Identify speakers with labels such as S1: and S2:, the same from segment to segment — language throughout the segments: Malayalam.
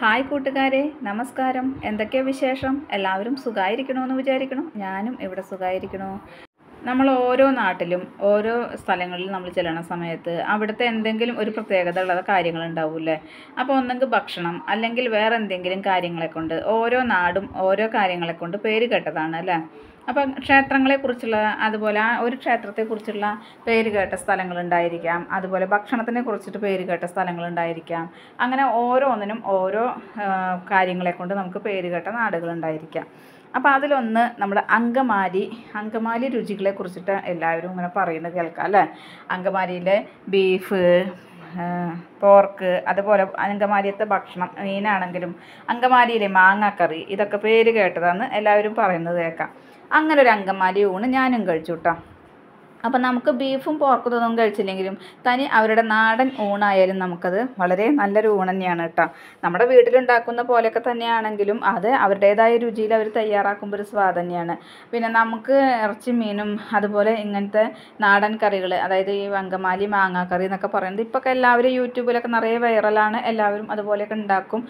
S1: ഹായ് കൂട്ടുകാരെ നമസ്കാരം എന്തൊക്കെയാ വിശേഷം എല്ലാവരും എന്ന് വിചാരിക്കണം ഞാനും ഇവിടെ സുഖമായിരിക്കണോ നമ്മൾ ഓരോ നാട്ടിലും ഓരോ സ്ഥലങ്ങളിൽ നമ്മൾ ചെല്ലണ സമയത്ത് അവിടുത്തെ എന്തെങ്കിലും ഒരു പ്രത്യേകത ഉള്ള കാര്യങ്ങൾ ഉണ്ടാവില്ലേ അപ്പോൾ ഒന്നെങ്കിൽ ഭക്ഷണം അല്ലെങ്കിൽ വേറെ എന്തെങ്കിലും കാര്യങ്ങളെ കൊണ്ട് ഓരോ നാടും ഓരോ കാര്യങ്ങളെ കൊണ്ട് പേര് കേട്ടതാണ് അല്ലേ അപ്പം ക്ഷേത്രങ്ങളെക്കുറിച്ചുള്ള അതുപോലെ ആ ഒരു ക്ഷേത്രത്തെക്കുറിച്ചുള്ള പേര് കേട്ട സ്ഥലങ്ങളുണ്ടായിരിക്കാം അതുപോലെ ഭക്ഷണത്തിനെ കുറിച്ചിട്ട് പേര് കേട്ട സ്ഥലങ്ങളുണ്ടായിരിക്കാം അങ്ങനെ ഓരോന്നിനും ഓരോ കാര്യങ്ങളെ കൊണ്ട് നമുക്ക് പേര് കേട്ട നാടുകളുണ്ടായിരിക്കാം അപ്പോൾ അതിലൊന്ന് നമ്മുടെ അങ്കമാലി അങ്കമാലി രുചികളെക്കുറിച്ചിട്ട് എല്ലാവരും ഇങ്ങനെ പറയുന്നത് കേൾക്കാം അല്ലേ അങ്കമാലിയിലെ ബീഫ് പോർക്ക് അതുപോലെ അങ്കമാലിയത്തെ ഭക്ഷണം മീനാണെങ്കിലും അങ്കമാലിയിലെ മാങ്ങാക്കറി ഇതൊക്കെ പേര് കേട്ടതാണ് എല്ലാവരും പറയുന്നത് കേൾക്കാം അങ്ങനെ ഒരു അങ്കമാലി ഊണ് ഞാനും കഴിച്ചു കേട്ടോ അപ്പം നമുക്ക് ബീഫും പോർക്കും ഇതൊന്നും കഴിച്ചില്ലെങ്കിലും തനി അവരുടെ നാടൻ ഊണായാലും നമുക്കത് വളരെ നല്ലൊരു ഊണ് തന്നെയാണ് കേട്ടോ നമ്മുടെ വീട്ടിലുണ്ടാക്കുന്ന പോലെയൊക്കെ തന്നെയാണെങ്കിലും അത് അവരുടേതായ രുചിയിൽ അവർ തയ്യാറാക്കുമ്പോൾ ഒരു സ്വാദ് തന്നെയാണ് പിന്നെ നമുക്ക് ഇറച്ചി മീനും അതുപോലെ ഇങ്ങനത്തെ നാടൻ കറികൾ അതായത് ഈ വങ്കമാലി മാങ്ങാക്കറി എന്നൊക്കെ പറയുന്നത് ഇപ്പോഴൊക്കെ എല്ലാവരും യൂട്യൂബിലൊക്കെ നിറയെ വൈറലാണ് എല്ലാവരും അതുപോലെയൊക്കെ ഉണ്ടാക്കും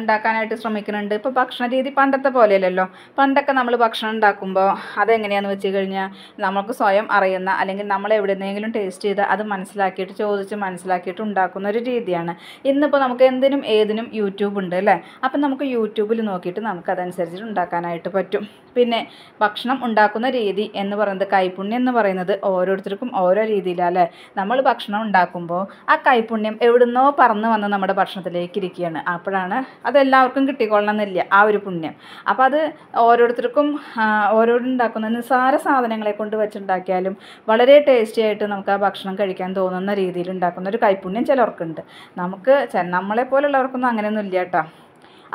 S1: ഉണ്ടാക്കാനായിട്ട് ശ്രമിക്കുന്നുണ്ട് ഇപ്പോൾ ഭക്ഷണ രീതി പണ്ടത്തെ പോലെയല്ലല്ലോ പണ്ടൊക്കെ നമ്മൾ ഭക്ഷണം ഉണ്ടാക്കുമ്പോൾ അതെങ്ങനെയാണെന്ന് വെച്ച് കഴിഞ്ഞാൽ നമുക്ക് സ്വയം അറിയാം അറിയുന്ന അല്ലെങ്കിൽ നമ്മൾ എവിടെന്നെങ്കിലും ടേസ്റ്റ് ചെയ്ത് അത് മനസ്സിലാക്കിയിട്ട് ചോദിച്ച് മനസ്സിലാക്കിയിട്ട് ഉണ്ടാക്കുന്ന ഒരു രീതിയാണ് ഇന്നിപ്പോൾ നമുക്ക് എന്തിനും ഏതിനും യൂട്യൂബ് ഉണ്ട് അല്ലേ അപ്പം നമുക്ക് യൂട്യൂബിൽ നോക്കിയിട്ട് നമുക്ക് അതനുസരിച്ചിട്ട് ഉണ്ടാക്കാനായിട്ട് പറ്റും പിന്നെ ഭക്ഷണം ഉണ്ടാക്കുന്ന രീതി എന്ന് പറയുന്നത് കൈപുണ്യം എന്ന് പറയുന്നത് ഓരോരുത്തർക്കും ഓരോ രീതിയിലാണ് അല്ലേ നമ്മൾ ഭക്ഷണം ഉണ്ടാക്കുമ്പോൾ ആ കൈപുണ്യം എവിടുന്നോ പറന്ന് വന്ന് നമ്മുടെ ഭക്ഷണത്തിലേക്ക് ഇരിക്കുകയാണ് അപ്പോഴാണ് അതെല്ലാവർക്കും കിട്ടിക്കൊള്ളണം എന്നില്ല ആ ഒരു പുണ്യം അപ്പോൾ അത് ഓരോരുത്തർക്കും ഓരോരുണ്ടാക്കുന്ന നിസ്സാര സാധനങ്ങളെ കൊണ്ട് വെച്ചുണ്ടാക്കിയാലും വളരെ ടേസ്റ്റി ആയിട്ട് നമുക്ക് ആ ഭക്ഷണം കഴിക്കാൻ തോന്നുന്ന രീതിയിൽ ഉണ്ടാക്കുന്ന ഒരു കൈപുണ്യം ചിലർക്കുണ്ട് നമുക്ക് പോലുള്ളവർക്കൊന്നും അങ്ങനെയൊന്നും ഇല്ല കേട്ടോ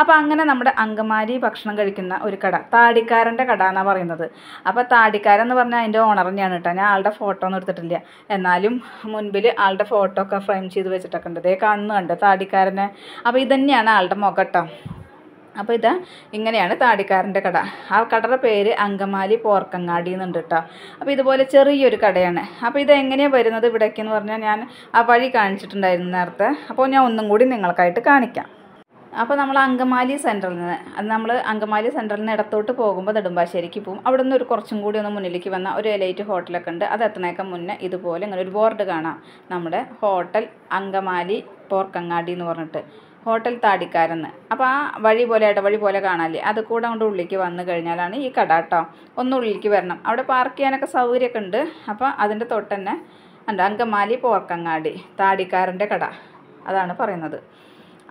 S1: അപ്പോൾ അങ്ങനെ നമ്മുടെ അങ്കമാരി ഭക്ഷണം കഴിക്കുന്ന ഒരു കട താടിക്കാരൻ്റെ കട എന്നാണ് പറയുന്നത് അപ്പോൾ താടിക്കാരൻ എന്ന് പറഞ്ഞാൽ അതിൻ്റെ ഓണർ തന്നെയാണ് കേട്ടോ ഞാൻ ആളുടെ ഫോട്ടോ ഒന്നും എടുത്തിട്ടില്ല എന്നാലും മുൻപിൽ ആളുടെ ഫോട്ടോ ഒക്കെ ഫ്രെയിം ചെയ്ത് വെച്ചിട്ടൊക്കെ ഉണ്ട് അതേ കാണുന്നുണ്ട് താടിക്കാരനെ അപ്പോൾ ഇതന്നെയാണ് ആളുടെ മുഖം അപ്പോൾ ഇതാ ഇങ്ങനെയാണ് താടിക്കാരൻ്റെ കട ആ കടയുടെ പേര് അങ്കമാലി പോർക്കങ്ങാടി എന്നുണ്ട് കേട്ടോ അപ്പോൾ ഇതുപോലെ ചെറിയൊരു കടയാണ് അപ്പോൾ ഇത് എങ്ങനെയാണ് വരുന്നത് ഇവിടേക്കെന്ന് പറഞ്ഞാൽ ഞാൻ ആ വഴി കാണിച്ചിട്ടുണ്ടായിരുന്നു നേരത്തെ അപ്പോൾ ഞാൻ ഒന്നും കൂടി നിങ്ങൾക്കായിട്ട് കാണിക്കാം അപ്പോൾ നമ്മൾ അങ്കമാലി സെൻറ്ററിൽ നിന്ന് അത് നമ്മൾ അങ്കമാലി സെൻറ്ററിൽ നിന്ന് ഇടത്തോട്ട് പോകുമ്പോൾ നെടുമ്പാശ്ശേരിക്ക് പോകും അവിടെ നിന്ന് ഒരു കുറച്ചും കൂടി ഒന്ന് മുന്നിലേക്ക് വന്ന ഒരു എലൈറ്റ് ഹോട്ടലൊക്കെ ഉണ്ട് അത് എത്തണേക്കാൻ മുന്നേ ഇതുപോലെ ഇങ്ങനെ ഒരു ബോർഡ് കാണാം നമ്മുടെ ഹോട്ടൽ അങ്കമാലി പോർക്കങ്ങാടി എന്ന് പറഞ്ഞിട്ട് ഹോട്ടൽ താടിക്കാരെന്ന് അപ്പോൾ ആ വഴി പോലെ ഇടവഴി പോലെ കാണാല്ലേ അത് കൂടെ അങ്ങോട്ട് ഉള്ളിലേക്ക് വന്നു കഴിഞ്ഞാലാണ് ഈ കട കേട്ടോ ഒന്ന് ഉള്ളിലേക്ക് വരണം അവിടെ പാർക്ക് ചെയ്യാനൊക്കെ സൗകര്യമൊക്കെ ഉണ്ട് അപ്പോൾ അതിൻ്റെ തൊട്ടന്നെ ഉണ്ട് അങ്കമാലി പോർക്കങ്ങാടി താടിക്കാരൻ്റെ കട അതാണ് പറയുന്നത്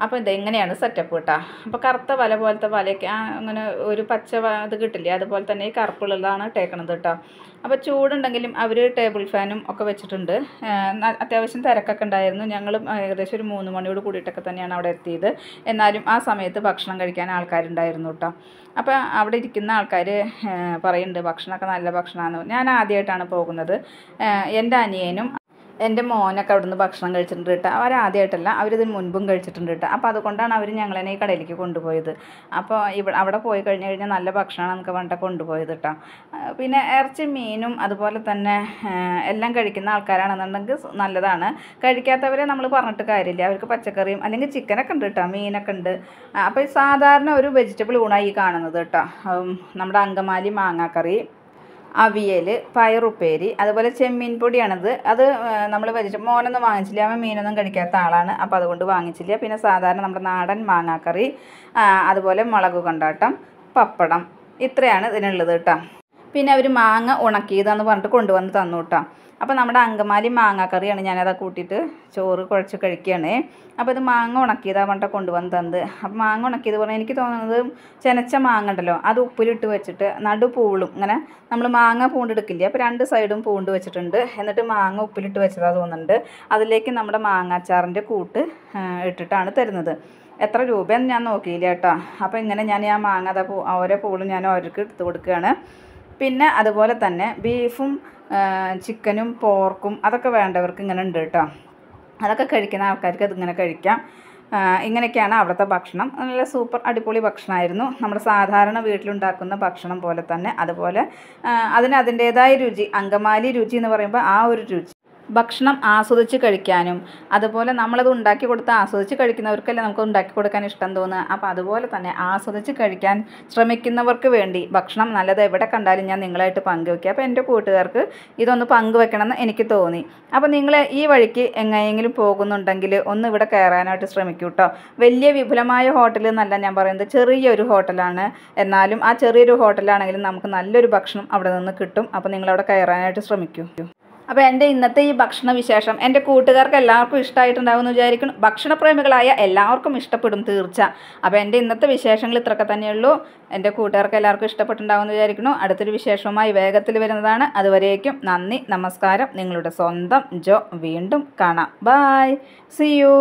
S1: അപ്പോൾ ഇതെങ്ങനെയാണ് സെറ്റപ്പ് കേട്ടോ അപ്പോൾ കറുത്ത വല പോലത്തെ വലയൊക്കെ അങ്ങനെ ഒരു പച്ച ഇത് കിട്ടില്ലേ അതുപോലെ തന്നെ ഈ കറുപ്പുള്ളതാണ് ടേക്കണത് കേട്ടോ അപ്പോൾ ചൂടുണ്ടെങ്കിലും അവർ ടേബിൾ ഫാനും ഒക്കെ വെച്ചിട്ടുണ്ട് അത്യാവശ്യം തിരക്കൊക്കെ ഉണ്ടായിരുന്നു ഞങ്ങൾ ഏകദേശം ഒരു മൂന്ന് മണിയോട് കൂടിയിട്ടൊക്കെ തന്നെയാണ് അവിടെ എത്തിയത് എന്നാലും ആ സമയത്ത് ഭക്ഷണം കഴിക്കാൻ ആൾക്കാരുണ്ടായിരുന്നു കേട്ടോ അപ്പോൾ അവിടെ ഇരിക്കുന്ന ആൾക്കാർ പറയുന്നുണ്ട് ഭക്ഷണമൊക്കെ നല്ല ഭക്ഷണമാണ് ഞാൻ ആദ്യമായിട്ടാണ് പോകുന്നത് എൻ്റെ അനിയനും എൻ്റെ മോനൊക്കെ അവിടുന്ന് ഭക്ഷണം കഴിച്ചിട്ടുണ്ട് കേട്ടോ അവരാദ്യമായിട്ടല്ല അവരിതിന് മുൻപും കഴിച്ചിട്ടുണ്ട് കേട്ടോ അപ്പോൾ അതുകൊണ്ടാണ് അവർ ഞങ്ങളെന്നെ ഈ കടയിലേക്ക് കൊണ്ടുപോയത് അപ്പോൾ ഇവ അവിടെ പോയി കഴിഞ്ഞ് കഴിഞ്ഞാൽ നല്ല ഭക്ഷണമാണ് നമുക്ക് വേണ്ട കൊണ്ടുപോയത് കേട്ടോ പിന്നെ ഇറച്ചി മീനും അതുപോലെ തന്നെ എല്ലാം കഴിക്കുന്ന ആൾക്കാരാണെന്നുണ്ടെങ്കിൽ നല്ലതാണ് കഴിക്കാത്തവരെ നമ്മൾ പറഞ്ഞിട്ട് കാര്യമില്ല അവർക്ക് പച്ചക്കറിയും അല്ലെങ്കിൽ ചിക്കനൊക്കെ ഉണ്ട് കേട്ടോ മീനൊക്കെ ഉണ്ട് അപ്പോൾ സാധാരണ ഒരു വെജിറ്റബിൾ ഊണായി കാണുന്നത് കേട്ടോ നമ്മുടെ അങ്കമാലി മാങ്ങാക്കറി അവിയൽ പയറുപ്പേരി അതുപോലെ ചെമ്മീൻ പൊടിയാണത് അത് നമ്മൾ വെജിറ്റബിൾ മോനൊന്നും വാങ്ങിച്ചില്ല അവൻ മീനൊന്നും കഴിക്കാത്ത ആളാണ് അപ്പോൾ അതുകൊണ്ട് വാങ്ങിച്ചില്ല പിന്നെ സാധാരണ നമ്മുടെ നാടൻ മാങ്ങാക്കറി അതുപോലെ മുളക് കൊണ്ടാട്ടം പപ്പടം ഇത്രയാണ് ഇതിനുള്ളത് കേട്ടോ പിന്നെ അവർ മാങ്ങ ഉണക്കിയതാന്ന് പറഞ്ഞിട്ട് കൊണ്ടുവന്ന് തന്നു കേട്ടോ അപ്പോൾ നമ്മുടെ അങ്കമാലി മാങ്ങാക്കറിയാണ് ഞാനത് കൂട്ടിയിട്ട് ചോറ് കുഴച്ച് കഴിക്കുകയാണ് അപ്പോൾ ഇത് മാങ്ങ ഉണക്കിയതാണ് പറഞ്ഞിട്ട് കൊണ്ടുവന്ന് തന്നത് അപ്പോൾ മാങ്ങ ഉണക്കിയത് പറഞ്ഞാൽ എനിക്ക് തോന്നുന്നത് ചെനച്ച മാങ്ങ ഉണ്ടല്ലോ അത് ഉപ്പിലിട്ട് വെച്ചിട്ട് നടു പൂളും ഇങ്ങനെ നമ്മൾ മാങ്ങ പൂണ്ടെടുക്കില്ലേ അപ്പോൾ രണ്ട് സൈഡും പൂണ്ട് വെച്ചിട്ടുണ്ട് എന്നിട്ട് മാങ്ങ ഉപ്പിലിട്ട് വെച്ചതാണ് തോന്നുന്നുണ്ട് അതിലേക്ക് നമ്മുടെ മാങ്ങാച്ചാറിൻ്റെ കൂട്ട് ഇട്ടിട്ടാണ് തരുന്നത് എത്ര രൂപയെന്ന് ഞാൻ നോക്കിയില്ല കേട്ടോ അപ്പോൾ ഇങ്ങനെ ഞാൻ ആ മാങ്ങ അതാ ഓരോ പൂളും ഞാൻ അവർക്ക് എടുത്ത് കൊടുക്കുകയാണ് പിന്നെ അതുപോലെ തന്നെ ബീഫും ചിക്കനും പോർക്കും അതൊക്കെ വേണ്ടവർക്ക് ഇങ്ങനെ ഉണ്ട് കേട്ടോ അതൊക്കെ കഴിക്കുന്ന ആൾക്കാർക്ക് അതിങ്ങനെ കഴിക്കാം ഇങ്ങനെയൊക്കെയാണ് അവിടുത്തെ ഭക്ഷണം നല്ല സൂപ്പർ അടിപൊളി ഭക്ഷണമായിരുന്നു നമ്മുടെ സാധാരണ വീട്ടിലുണ്ടാക്കുന്ന ഭക്ഷണം പോലെ തന്നെ അതുപോലെ അതിന് അതിൻ്റേതായ രുചി അങ്കമാലി രുചി എന്ന് പറയുമ്പോൾ ആ ഒരു രുചി ഭക്ഷണം ആസ്വദിച്ച് കഴിക്കാനും അതുപോലെ നമ്മളത് ഉണ്ടാക്കി കൊടുത്ത് ആസ്വദിച്ച് കഴിക്കുന്നവർക്കല്ലേ നമുക്ക് ഉണ്ടാക്കി കൊടുക്കാൻ ഇഷ്ടം തോന്നുക അപ്പോൾ അതുപോലെ തന്നെ ആസ്വദിച്ച് കഴിക്കാൻ ശ്രമിക്കുന്നവർക്ക് വേണ്ടി ഭക്ഷണം നല്ലത് എവിടെ കണ്ടാലും ഞാൻ നിങ്ങളായിട്ട് പങ്കുവെക്കുക അപ്പോൾ എൻ്റെ കൂട്ടുകാർക്ക് ഇതൊന്ന് പങ്കുവെക്കണമെന്ന് എനിക്ക് തോന്നി അപ്പോൾ നിങ്ങൾ ഈ വഴിക്ക് എങ്ങനെയെങ്കിലും പോകുന്നുണ്ടെങ്കിൽ ഒന്ന് ഇവിടെ കയറാനായിട്ട് ശ്രമിക്കൂ കേട്ടോ വലിയ വിപുലമായ ഹോട്ടൽ എന്നല്ല ഞാൻ പറയുന്നത് ചെറിയൊരു ഹോട്ടലാണ് എന്നാലും ആ ചെറിയൊരു ഹോട്ടലാണെങ്കിലും നമുക്ക് നല്ലൊരു ഭക്ഷണം അവിടെ നിന്ന് കിട്ടും അപ്പോൾ നിങ്ങളവിടെ കയറാനായിട്ട് ശ്രമിക്കൂ അപ്പോൾ എൻ്റെ ഇന്നത്തെ ഈ ഭക്ഷണ വിശേഷം എൻ്റെ കൂട്ടുകാർക്ക് എല്ലാവർക്കും ഇഷ്ടമായിട്ടുണ്ടാവും എന്ന് വിചാരിക്കുന്നു ഭക്ഷണപ്രേമികളായ എല്ലാവർക്കും ഇഷ്ടപ്പെടും തീർച്ച അപ്പോൾ എൻ്റെ ഇന്നത്തെ വിശേഷങ്ങൾ ഇത്രയൊക്കെ തന്നെയുള്ളൂ എൻ്റെ കൂട്ടുകാർക്ക് എല്ലാവർക്കും ഇഷ്ടപ്പെട്ടുണ്ടാവും എന്ന് വിചാരിക്കുന്നു അടുത്തൊരു വിശേഷവുമായി വേഗത്തിൽ വരുന്നതാണ് അതുവരേക്കും നന്ദി നമസ്കാരം നിങ്ങളുടെ സ്വന്തം ജോ വീണ്ടും കാണാം ബായ് സി യു